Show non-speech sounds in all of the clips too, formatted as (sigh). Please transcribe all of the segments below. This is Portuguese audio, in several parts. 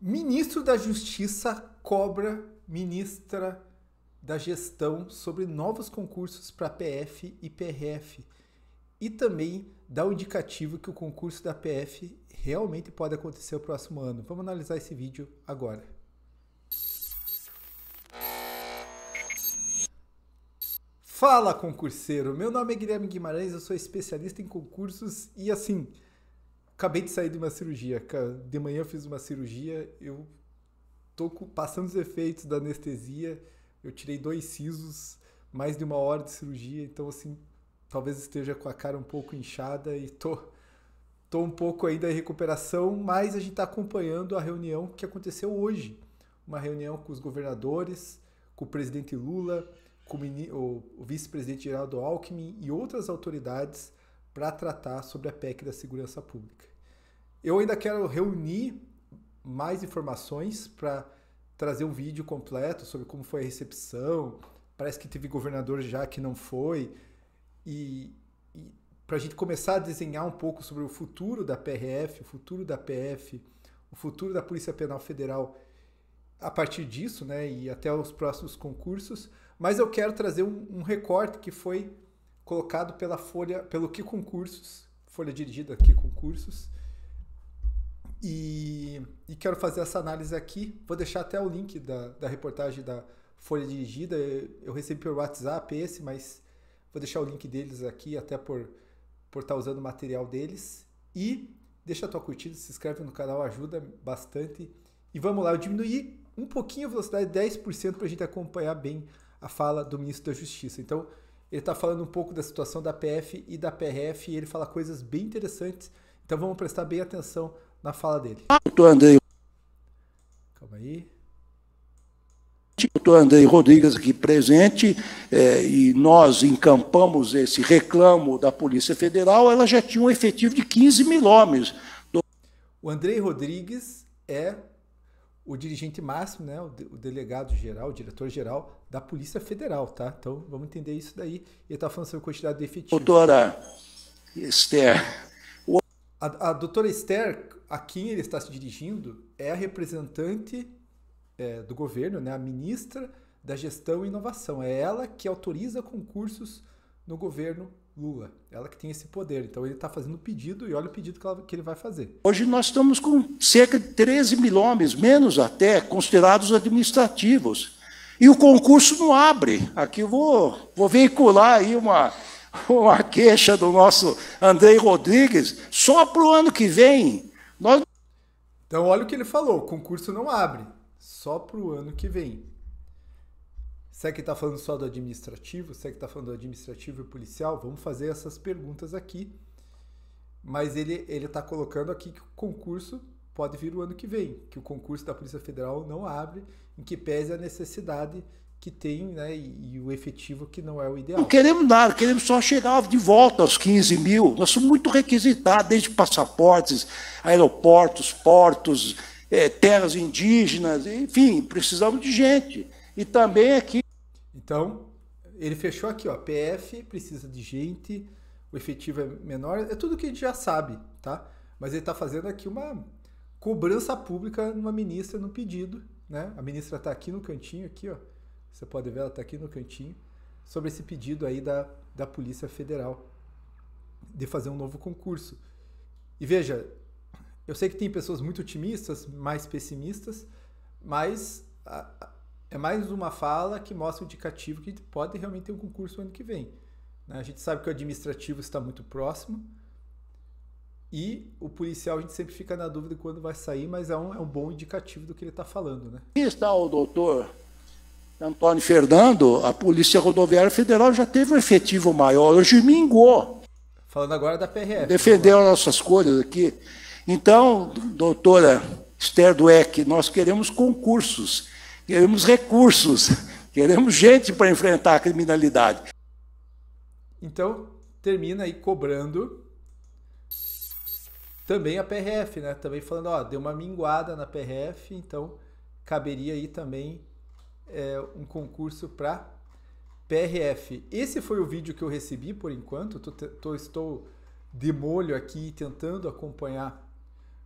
Ministro da Justiça cobra ministra da Gestão sobre novos concursos para PF e PRF e também dá o um indicativo que o concurso da PF realmente pode acontecer o próximo ano. Vamos analisar esse vídeo agora. Fala concurseiro, meu nome é Guilherme Guimarães, eu sou especialista em concursos e assim, acabei de sair de uma cirurgia. De manhã eu fiz uma cirurgia, eu tô passando os efeitos da anestesia. Eu tirei dois sisos, mais de uma hora de cirurgia, então assim, talvez esteja com a cara um pouco inchada e tô tô um pouco aí da recuperação, mas a gente está acompanhando a reunião que aconteceu hoje, uma reunião com os governadores, com o presidente Lula, com o, vice-presidente Geraldo Alckmin e outras autoridades para tratar sobre a PEC da segurança pública. Eu ainda quero reunir mais informações para trazer um vídeo completo sobre como foi a recepção. Parece que teve governador já que não foi. E, e para a gente começar a desenhar um pouco sobre o futuro da PRF, o futuro da PF, o futuro da Polícia Penal Federal a partir disso, né? E até os próximos concursos. Mas eu quero trazer um, um recorte que foi colocado pela Folha, pelo Que Concursos, Folha dirigida aqui Concursos, e, e, quero fazer essa análise aqui. Vou deixar até o link da, da reportagem da Folha Dirigida. Eu recebi pelo WhatsApp esse, mas vou deixar o link deles aqui, até por por estar tá usando o material deles. E deixa a tua curtida, se inscreve no canal, ajuda bastante. E vamos lá, eu diminuí um pouquinho a velocidade, 10%, para a gente acompanhar bem a fala do ministro da Justiça. Então, ele está falando um pouco da situação da PF e da PRF, e ele fala coisas bem interessantes. Então, vamos prestar bem atenção na fala dele. Eu andei. Calma aí. Doutor Andrei Rodrigues aqui presente, é, e nós encampamos esse reclamo da Polícia Federal, ela já tinha um efetivo de 15 mil homens. Do... O Andrei Rodrigues é o dirigente máximo, né, o delegado geral, o diretor geral da Polícia Federal, tá? Então vamos entender isso daí. Ele está falando sobre quantidade de efetivo. Doutora Esther, a, a doutora Esther, a quem ele está se dirigindo, é a representante é, do governo, né? a ministra da Gestão e Inovação. É ela que autoriza concursos no governo Lula. Ela que tem esse poder. Então ele está fazendo o pedido e olha o pedido que, ela, que, ele vai fazer. Hoje nós estamos com cerca de 13 mil homens, menos até, considerados administrativos. E o concurso não abre. Aqui eu vou, vou veicular aí uma, uma queixa do nosso Andrei Rodrigues só para o ano que vem. Nós... Então, olha o que ele falou: o concurso não abre, só para o ano que vem. Se que está falando só do administrativo, se que está falando do administrativo e policial, vamos fazer essas perguntas aqui. Mas ele está colocando aqui que o concurso pode vir o ano que vem, que o concurso da Polícia Federal não abre, em que pese a necessidade que tem, né, e, e, o efetivo que não é o ideal. Não queremos nada, queremos só chegar de volta aos 15 mil. Nós somos muito requisitados, desde passaportes, aeroportos, portos, é, terras indígenas, enfim, precisamos de gente. E também aqui. Então, ele fechou aqui, ó. PF precisa de gente, o efetivo é menor, é tudo que a gente já sabe, tá? Mas ele está fazendo aqui uma cobrança pública numa ministra, no pedido, né? A ministra está aqui no cantinho, aqui, ó você pode ver, ela está aqui no cantinho, sobre esse pedido aí da, da Polícia Federal de fazer um novo concurso. E veja, eu sei que tem pessoas muito otimistas, mais pessimistas, mas a, a, é mais uma fala que mostra o indicativo que pode realmente ter um concurso ano que vem. Né? A gente sabe que o administrativo está muito próximo e o policial a gente sempre fica na dúvida quando vai sair, mas é um, é um bom indicativo do que ele está falando. Né? Aqui está o doutor Antônio Fernando, a Polícia Rodoviária Federal já teve um efetivo maior, hoje minguou. Falando agora da PRF. Defendeu agora. nossas coisas aqui. Então, doutora Esther Dueck, nós queremos concursos, queremos recursos, (laughs) queremos gente para enfrentar a criminalidade. Então, termina aí cobrando também a PRF, né? Também falando, ó, deu uma minguada na PRF, então caberia aí também é, um concurso para PRF. Esse foi o vídeo que eu recebi por enquanto. Tô, tô, estou de molho aqui tentando acompanhar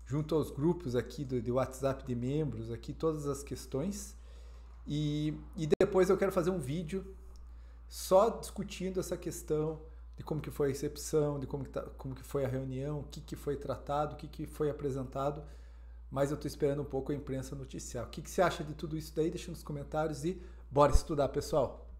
junto aos grupos aqui do, do WhatsApp de membros aqui todas as questões e, e depois eu quero fazer um vídeo só discutindo essa questão de como que foi a recepção, de como que, tá, como que foi a reunião, o que, que foi tratado, o que, que foi apresentado mas eu estou esperando um pouco a imprensa noticiar. O que, que você acha de tudo isso daí? Deixa nos comentários e bora estudar, pessoal!